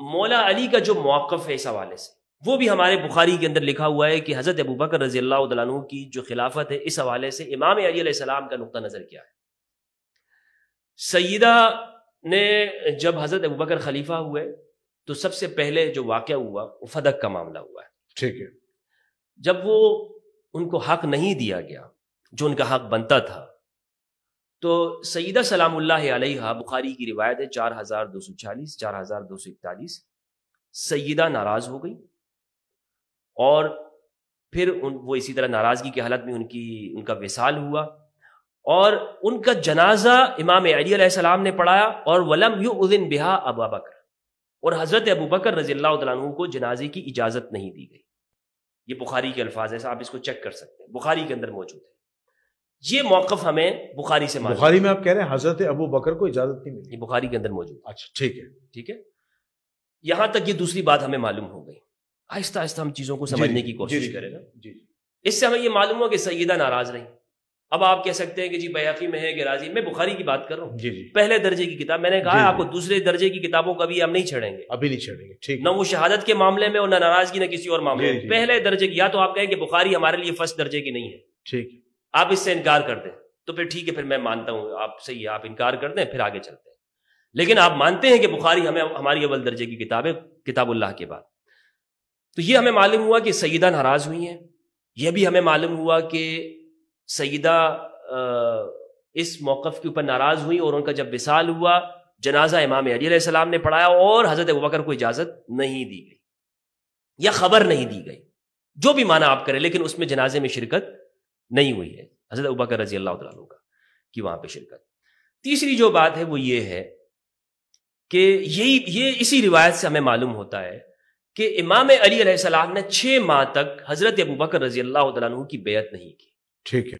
मौला अली का जो मौक़ है इस हवाले से वो भी हमारे बुखारी के अंदर लिखा हुआ है कि हज़रत अबू बकर रजी अल्लाह की जो खिलाफत है इस हवाले से इमाम अली सलाम का नुक़ नज़र क्या है सईदा ने जब हज़रत अबू बकर खलीफा हुए तो सबसे पहले जो वाक़ हुआ वो फदक का मामला हुआ है ठीक है जब वो उनको हक नहीं दिया गया जो उनका हक बनता था तो सईदा सलाम्ला बुखारी की रिवायत है चार हज़ार दो सौ चालीस चार हज़ार दो सौ इकतालीस सईदा नाराज़ हो गई और फिर उन वो इसी तरह नाराज़गी की हालत में उनकी उनका विसाल हुआ और उनका जनाजा इमाम अली सलाम ने पढ़ाया और वलम यू उदिन बिहा अबा बकर और हज़रत अबू बकर रजील्ला को जनाजे की इजाज़त नहीं दी गई ये बुखारी के अल्फाज है आप इसको चेक कर सकते हैं बुखारी के अंदर मौजूद है ये मौकफ हमें बुखारी से मालूम बुखारी में आप कह रहे हैं हजरत अबू बकर को इजाजत नहीं मिली बुखारी के अंदर मौजूद अच्छा ठीक है ठीक है यहां तक ये दूसरी बात हमें मालूम हो गई आहिस्ता आहिस्ता हम चीजों को समझने की कोशिश करेगा इससे हमें यह मालूम हुआ कि सईदा नाराज रही अब आप कह सकते हैं कि जी बयाफी में है कि राजी मैं बुखारी की बात कर रहा हूँ पहले दर्जे की किताब मैंने कहा आपको दूसरे दर्जे की किताबों को अभी हम नहीं छेड़ेंगे अभी नहीं छेड़ेंगे ठीक ना वो शहादत के मामले में और ना नाराजगी ना किसी और मामले में पहले दर्जे की या तो आप कहें कि बुखारी हमारे लिए फर्स्ट दर्जे की नहीं है ठीक आप इससे इनकार कर दें तो फिर ठीक है फिर मैं मानता हूं आप सही है आप इनकार कर दें फिर आगे चलते हैं लेकिन आप मानते हैं कि बुखारी हमें हमारी अव्वल दर्जे की किताब है किताबुल्लाह के बाद तो ये हमें मालूम हुआ कि सईदा नाराज हुई हैं यह भी हमें मालूम हुआ कि सईदा इस मौक़ के ऊपर नाराज हुई और उनका जब विसाल हुआ जनाजा इमाम अली सलाम ने पढ़ाया और हज़रत वक्र को इजाज़त नहीं दी गई या खबर नहीं दी गई जो भी माना आप करें लेकिन उसमें जनाजे में शिरकत नहीं हुई है हजरत अबकर रजी अल्लाह तु का कि वहां पर शिरकत तीसरी जो बात है वो ये है कि यही ये इसी रिवायत से हमें मालूम होता है कि इमाम अली सलाम ने छह माह तक हज़रत अबू बकर रजी अल्लाह तु की बेयत नहीं की ठीक है